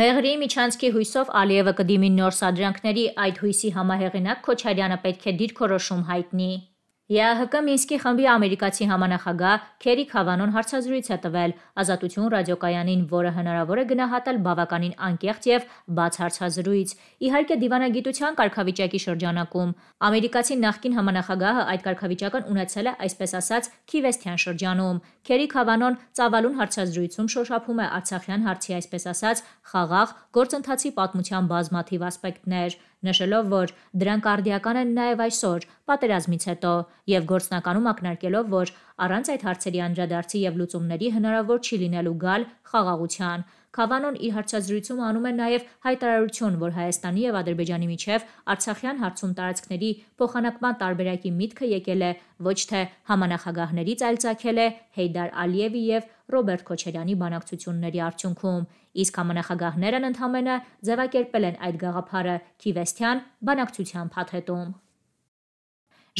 Մեղրի միջանցքի հույսով Ալիևը կդիմի նոր սադրանքների այդ հույսի համահեղինակ Քոչարյանը պետք է դիրքորոշում հայտնի։ ԵԱՀԿ Մինսկի խմբի ամերիկացի համանախագահ Քերի Քավանոն հարցազրույց է տվել Ազատություն ռադիոկայանին, որը հնարավոր է գնահատել բավականին անկեղծ եւ բաց հարցազրույց։ Իհարկե դիվանագիտության կարգավիճակի շրջանակում ամերիկացի նախկին համանախագահը այդ կարգավիճակն ունեցել է այսպես ասած Քիվեստյան շրջանում։ Քերի Քավանոն ծավալուն հարցազրույցում շոշափում է Արցախյան հարցի այսպես ասած խաղաղ գործընթացի պատմության բազմաթիվ ասպեկտներ նշելով, որ դրանք արդիական են նաև այսօր, պատերազմից հետո, եւ գործնականում ակնարկելով, որ առանց այդ հարցերի անդրադարձի եւ լուծումների հնարավոր չի լինելու գալ խաղաղության Քավանոն իր հարցազրույցում անում է նաև հայտարարություն, որ Հայաստանի եւ Ադրբեջանի միջև Արցախյան հարցում տարածքների փոխանակման տարբերակի միտքը եկել է ոչ թե համանախագահներից, այլ ցակել է Հեյդար Ալիևի եւ Ռոբերտ Քոչարյանի բանակցությունների արդյունքում, իսկ համանախագահներն ընդհանրապես ձևակերպել են այդ գաղափարը Քիվեստյան բանակցության փաթեթում։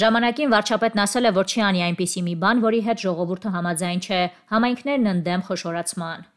Ժամանակին վարչապետն ասել է, որ չի անի այնպիսի մի բան, որի հետ ժողովուրդը համաձայն չէ, համայնքներն ընդդեմ խոշորացման։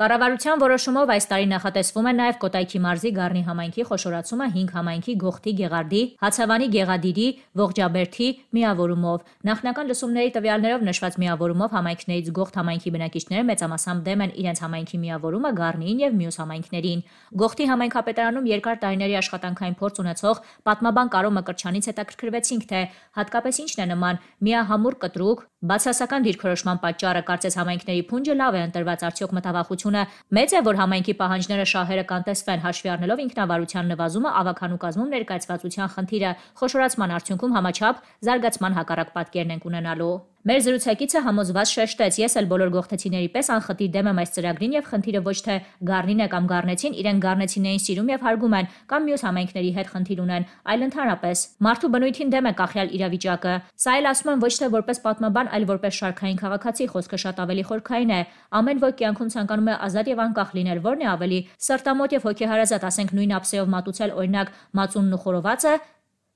Կառավարության որոշումով այս տարի նախատեսվում է նաև Կոտայքի մարզի Գառնի համայնքի խոշորացումը 5 համայնքի Գողթի, Գեղարդի, Հացավանի, Գեղադիրի, Ողջաբերդի միավորումով։ Նախնական լսումների տվյալներով նշված միավորումով համայնքներից Գողթ համայնքի բնակիչները մեծամասամբ դեմ են իրենց համայնքի միավորումը Գառնիին եւ մյուս համայնքներին։ Գողթի համայնքապետարանում երկար տարիների աշխատանքային փորձ ունեցող պատմաբան Կարո Մկրչյանից հետաքրքրվեցինք, թե հատկապես ինչն է նման միահամուռ կտրուկ, բացասական դիրքորոշման պատճառը կարծես համայնքների փունջը լավ է ընտրված արդյոք մտավախ հնարավորությունը մեծ է, որ համայնքի պահանջները շահերը կանտեսվեն հաշվի առնելով ինքնավարության նվազումը ավականու կազմում ներկայացվածության խնդիրը, խոշորացման արդյունքում համաչափ զարգացման հակառակ պատկերն ենք ունենալու։ Մեր զրուցակիցը համոզված շեշտեց. Ես էլ բոլոր գողթեցիների պես անխտիր դեմ եմ այս ծրագրին եւ խնդիրը ոչ թե Գառնին է կամ Գառնեցին, իրեն Գառնեցիներին սիրում եւ հարգում են կամ մյուս համայնքների հետ խնդիր ունեն, այլ ընդհանրապես մարդու բնույթին դեմ է կախյալ իրավիճակը։ Սա էլ ասում եմ ոչ թե որպես պատմաբան, այլ որպես շարքային քաղաքացի, խոսքը շատ ավելի խորքային է։ Ամեն ոք կյանքում ցանկանում է ազատ եւ անկախ լինել, որն է ավելի սրտամոտ եւ հոգեհարազատ, ասենք նույն ապսեով մատուցել օրինակ մածունն ու խորովածը,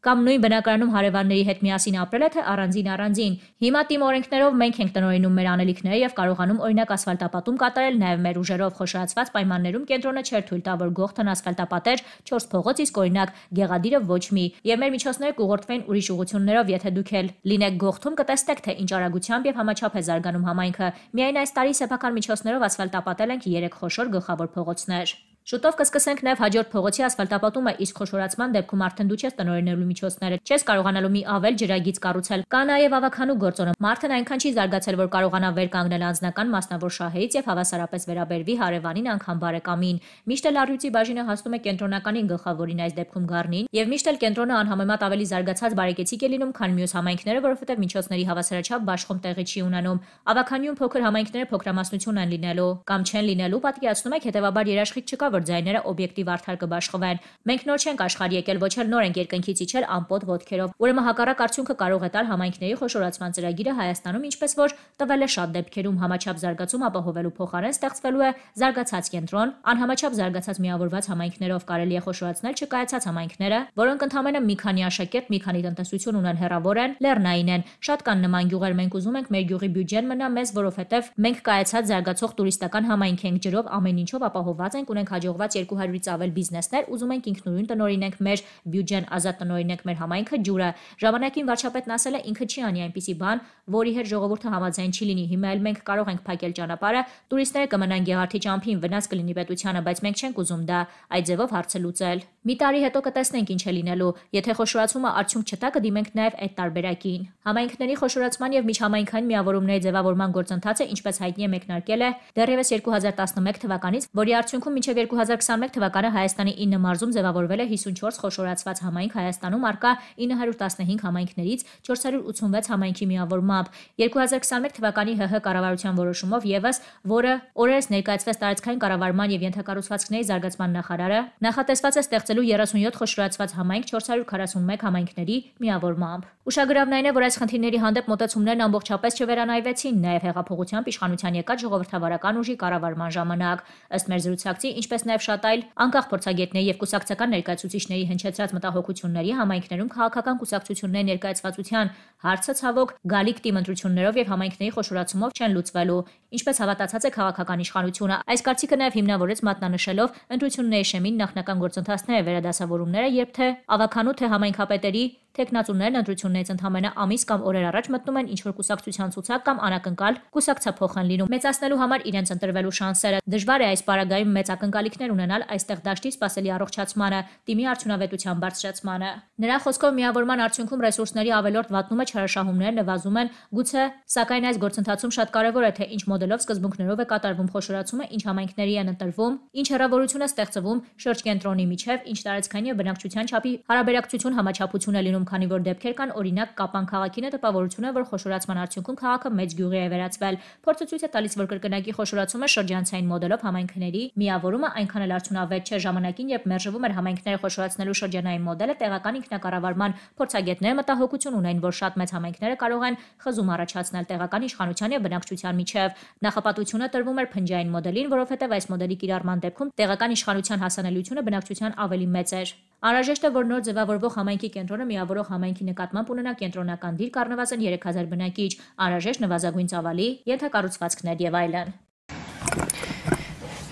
կամ նույն բնակարանում հարևանների հետ միասին ապրելը թե առանձին առանձին։ Հիմա թիմ օրենքներով մենք ենք տնօրինում մեր անելիքները եւ կարողանում օրինակ ասֆալտապատում կատարել նաեւ մեր ուժերով խոշորացված պայմաններում կենտրոնը չեր թույլ տա որ գողթն ասֆալտապատեր 4 փողոց իսկ օրինակ գեղադիրը ոչ մի եւ մեր միջոցները կուղղորդվեն ուրիշ ուղություններով եթե դուք էլ լինեք գողթում կտեսնեք թե ինչ արագությամբ եւ համաչափ է զարգանում համայնքը։ Միայն այս տարի սեփական միջոցներով ասֆալտապատել ենք 3 խոշոր գլխավոր փողոցներ։ Շուտով կսկսենք նաև հաջորդ փողոցի ասֆալտապատումը, իսկ խոշորացման դեպքում արդեն դու չես տնօրինելու միջոցները, չես կարողանալու մի ավել ջրագից կառուցել։ Կա նաև ավականու գործոնը։ Մարդն այնքան չի զարգացել, որ կարողանա վեր կանգնել անձնական մասնավոր շահերից եւ հավասարապես վերաբերվի հարևանին անգամ բարեկամին։ Միշտ էլ առյուծի բաժինը հասնում է կենտրոնականին գլխավորին այս դեպքում գառնին եւ միշտ էլ կենտրոնը անհամեմատ ավելի զարգացած բարեկեցիկ է լինում, քան մյուս համայնքները, որովհետեւ միջոցների հավասարաչափ բաշխում տեղի չի ունենում։ Ավականյուն փոքր համայնքները փոքրամասնություն են լինելու կամ չեն լինելու, պատկերացնում եք, հետեւաբար երաշխիք չկա որ ձայները օբյեկտիվ արդար կբաշխվեն։ Մենք նոր չենք աշխարհ եկել, ոչ էլ նոր ենք երկնքից իջել ամպոտ ոդքերով։ Ուրեմն հակառակ արդյունքը կարող է տալ համայնքների խոշորացման ծրագիրը Հայաստանում, ինչպես որ տվել է շատ դեպքերում համաչափ զարգացում ապահովելու փոխարեն ստեղծվելու է զարգացած կենտրոն, անհամաչափ զարգացած միավորված համայնքներով կարելի է խոշորացնել չկայացած համայնքները, որոնք ընդամենը մի քանի աշակերտ, մի քանի տնտեսություն ունեն հեռավոր են, լեռնային են։ Շատ կան նման գյուղեր, մենք ուզում ենք մեր գյուղի բյուջեն մնա մեզ, որովհետև մենք կայացած զարգացող տուրիստական համայնք ենք, ջրով ամեն ինչով ապահովված ենք, ունենք հաջող հաջողված 200-ից ավել բիզնեսներ ուզում ենք ինքնուրույն տնօրինենք մեր բյուջեն, ազատ տնօրինենք մեր համայնքը ջուրը։ Ժամանակին վարչապետն ասել է ինքը չի անի այնպիսի բան, որի հետ ժողովուրդը համաձայն չի լինի։ Հիմա էլ մենք կարող ենք փակել ճանապարհը, տուրիստները կմնան Գեղարդի ճամփին, վնաս կլինի պետությանը, բայց մենք չենք ուզում դա այդ ձևով հարցը լուծել։ Մի տարի հետո կտեսնենք ինչ է լինելու։ Եթե խոշորացումը արդյունք չտա, կդիմենք նաև այդ տարբերակին։ Համայնքների խոշորացման եւ միջհամայնքային միավորումների ձևավորման գործընթացը, ինչպես հայտնի է, մեկնարկել է դեռևս 2011 թվականից, որի արդյունքում մինչև 2021 թվականը Հայաստանի 9 մարզում ձևավորվել է 54 խոշորացված համայնք Հայաստանում արկա 915 համայնքներից 486 համայնքի միավորմամբ։ 2021 թվականի ՀՀ կառավարության որոշումով եւս, որը օրերս ներկայացվեց տարածքային կառավարման եւ ենթակառուցվածքների զարգացման նախարարը, նախատեսված է ստեղծել ստեղծելու 37 խոշորացված համայնք 441 համայնքների միավորմամբ։ Ուշագրավն այն է, որ այս խնդիրների հանդեպ մոտեցումներն ամբողջապես չվերանայվեցին նաև հեղափոխությամբ իշխանության եկած ժողովրդավարական ուժի կառավարման ժամանակ։ Ըստ մեր զրուցակցի, ինչպես նաև շատ այլ անկախ փորձագետների եւ կուսակցական ներկայացուցիչների հնչեցրած մտահոգությունների համայնքներում քաղաքական կուսակցությունների ներկայացվածության հարցը ցավոք գալիք դիմընտրություններով եւ համայնքների խոշորացումով չեն լուծվելու, ինչպես հավատացած է քաղաքական իշխանությունը։ Այս կարծիքը նաև հիմնավորեց մատնանշելով ընտրությունների շեմին նախնական գործընթացները վերադասավորումները, երբ թե ավականու թե համայնքապետերի Տեխնացուներն ընտրություններից ընդամենը ամիս կամ օրեր առաջ մտնում են ինչ-որ կուսակցության ցուցակ կամ անակնկալ կուսակցափոխ են լինում։ Մեծացնելու համար իրենց ընտրվելու շանսերը դժվար է այս պարագայում մեծ ակնկալիքներ ունենալ այստեղ դաշտի սպասելի առողջացմանը, թիմի արդյունավետության բարձրացմանը։ Նրա խոսքով միավորման արդյունքում ռեսուրսների ավելորդ վատնում է չարաշահումներ նվազում են, գուցե, սակայն այս գործընթացում շատ կարևոր է թե ինչ մոդելով սկզբունքներով է կատարվում խոշորացումը, ինչ համայնքների են ընտրվում, ինչ հեռավորություն է ստեղծվում շրջկենտրոնի միջև, ինչ տարածքային եւ բնակչության չափի հարաբերակցություն համաչափություն է լինում կայանում, քանի որ դեպքեր կան, օրինակ Կապան քաղաքինը տպավորությունը, որ խոշորացման արդյունքում քաղաքը մեծ գյուղի է վերածվել։ Փորձը ցույց է տալիս, որ կրկնակի խոշորացումը շրջանցային մոդելով համայնքների միավորումը այնքան էլ արդյունավետ չէ ժամանակին, երբ մերժվում էր համայնքները խոշորացնելու շրջանային մոդելը տեղական ինքնակառավարման փորձագետները մտահոգություն ունեն, որ շատ մեծ համայնքները կարող են խզում առաջացնել տեղական իշխանության եւ բնակչության միջև։ Նախապատվությունը տրվում էր փնջային մոդելին, որովհետեւ այս մոդելի կիրառման դեպքում տեղական իշխանության հասանելիությունը բնակչության ավելի մեծ էր։ Անհրաժեշտ է, որ նոր ձևավորվող համայնքի կենտրոնը միավորող համայնքի նկատմամբ ունենա կենտրոնական դիրք առնվազն 3000 բնակիչ, անհրաժեշտ նվազագույն ծավալի, ենթակառուցվածքներ եւ այլն։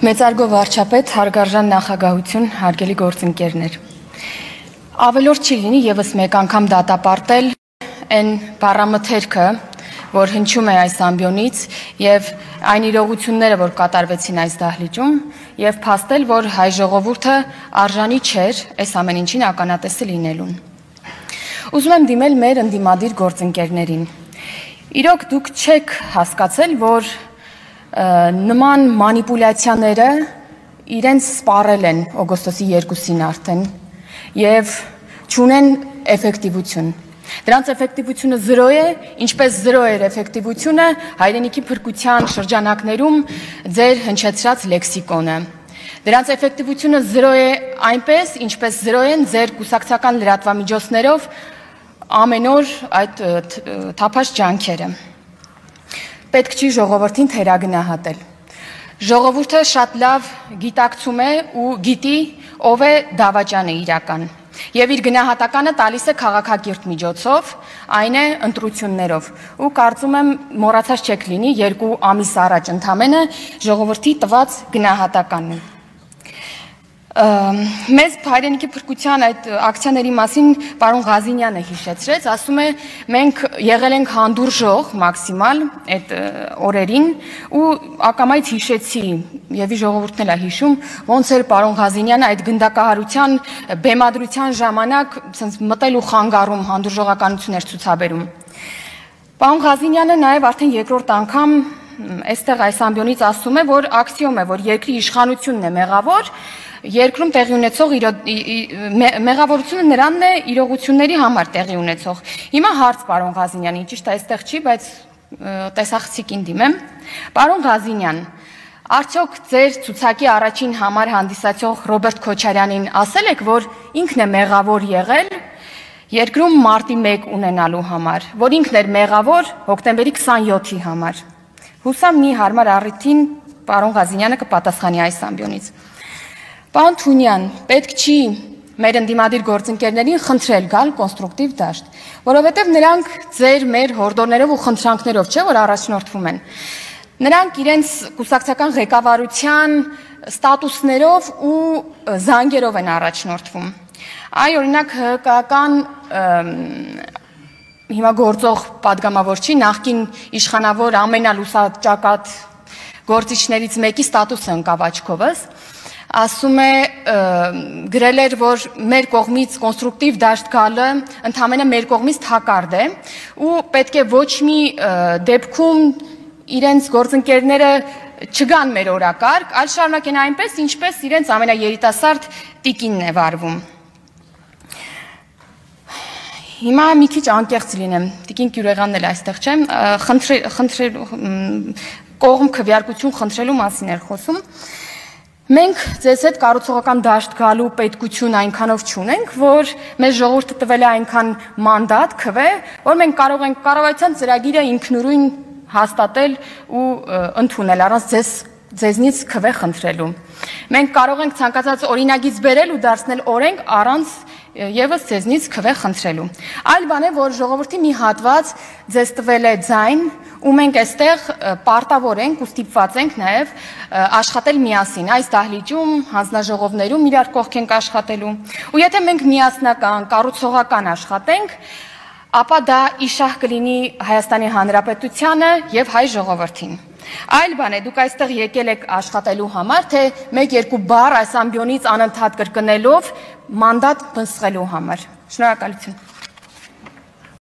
Մեծարգո վարչապետ, հարգարժան նախագահություն, հարգելի գործընկերներ։ Ավելորդ չի լինի եւս մեկ անգամ դատապարտել այն բարամթերքը, որ հնչում է այս ամբյոնից եւ և այն իրողությունները, որ կատարվեցին այս դահլիճում եւ փաստել, որ հայ ժողովուրդը արժանի չէր այս ամեն ինչին ականատեսը լինելուն։ Ուզում եմ դիմել մեր ընդդիմադիր գործընկերներին։ Իրոք դուք չեք հասկացել, որ նման մանիպուլյացիաները իրենց սպառել են օգոստոսի 2-ին արդեն եւ ճունեն էֆեկտիվություն։ Դրանց էֆեկտիվությունը 0 է, ինչպես 0 էր էֆեկտիվությունը հայրենիքի փրկության շրջանակներում ձեր հնչեցրած լեքսիկոնը։ Դրանց էֆեկտիվությունը 0 է այնպես, ինչպես 0 են ձեր կուսակցական լրատվամիջոցներով ամեն օր այդ թափած ջանքերը։ Պետք չի ժողովրդին թերագնահատել։ Ժողովուրդը շատ լավ գիտակցում է ու գիտի ով է դավաճանը իրական եւ իր գնահատականը տալիս է քաղաքագիրտ միջոցով, այն է ընտրություններով։ Ու կարծում եմ մոռացած չեք լինի երկու ամիս առաջ ընդամենը ժողովրդի տված գնահատականն մեզ հայրենիքի փրկության այդ ակցիաների մասին պարոն Ղազինյանը հիշեցրեց, ասում է մենք եղել ենք հանդուրժող մաքսիմալ այդ օրերին ու ակամայից հիշեցի եւի ժողովուրդն էլա հիշում ոնց էր պարոն Ղազինյանը այդ գնդակահարության բեմադրության ժամանակ ցենց մտել ու խանգարում հանդուրժողականություններ ցուցաբերում։ Պարոն Ղազինյանը նաև արդեն երկրորդ անգամ այստեղ այս ամբյոնից ասում է, որ ակսիոմ է, որ երկրի իշխանությունն է մեղավոր, երկրում տեղի ունեցող մեղավորությունը նրանն է իրողությունների համար տեղի ունեցող։ Հիմա հարց պարոն Ղազինյանի, ճիշտ է այստեղ չի, բայց տեսախցիկին դիմեմ։ Պարոն Ղազինյան, Արդյոք ձեր ցուցակի առաջին համար հանդիսացող Ռոբերտ Քոչարյանին ասել եք, որ ինքն է մեղավոր եղել երկրում մարտի 1 ունենալու համար, որ ինքն էր մեղավոր հոկտեմբերի 27-ի համար։ Հուսամ մի հարմար առիթին պարոն Ղազինյանը կպատասխանի այս ամբյոնից։ Պարոն Թունյան, պետք չի մեր ընդդիմադիր գործընկերներին խնդրել գալ կոնստրուկտիվ դաշտ, որովհետև նրանք ձեր մեր հորդորներով ու խնդրանքներով չէ, որ առաջնորդվում են։ Նրանք իրենց կուսակցական ղեկավարության ստատուսներով ու զանգերով են առաջնորդվում։ Այ օրինակ ՀԿ-ական հիմա գործող падգամավորչի նախկին իշխանավոր ամենալուսաճակատ գործիչներից մեկի ստատուսը ընկավ աչքովս ասում է գրել էր որ մեր կողմից կոնստրուկտիվ դաշտ գալը ընդհանրապես մեր կողմից թակարդ է ու պետք է ոչ մի դեպքում իրենց գործընկերները չգան մեր օրակարգ, այլ շարունակեն այնպես, ինչպես իրենց ամենաերիտասարդ տիկինն է վարվում։ Հիմա մի քիչ անկեղծ լինեմ, տիկին Գյուրեղանն էլ այստեղ չէ, խնդրել խնդրել կողմ քվեարկություն խնդրելու մասին էր խոսում։ Ա, Մենք ձեզ հետ կառուցողական դաշտ գալու պետքություն այնքանով չունենք, որ մեր ժողովուրդը տվել է այնքան մանդատ, քվե, որ մենք կարող ենք կառավարության ծրագիրը ինքնուրույն հաստատել ու ընդունել առանց ձեզ ձեզնից քվե խնդրելու։ Մենք կարող ենք ցանկացած օրինագիծ բերել ու դարձնել օրենք առանց եւս ձեզնից քվե խնդրելու։ Այլ բան է, որ ժողովրդի մի հատված ձեզ տվել է ձայն, ու մենք այստեղ պարտավոր ենք ու ստիպված ենք նաեւ աշխատել միասին։ Այս դահլիճում, հանձնաժողովներում իրար կողք ենք աշխատելու։ Ու եթե մենք միասնական, կառուցողական աշխատենք, ապա դա իշահ կլինի Հայաստանի Հանրապետությանը եւ հայ ժողովրդին։ Այլ բան է, դուք այստեղ եկել եք աշխատելու համար, թե 1-2 բառ այս ամբիոնից անընդհատ կրկնելով մանդատ բնսխելու համար։ Շնորհակալություն։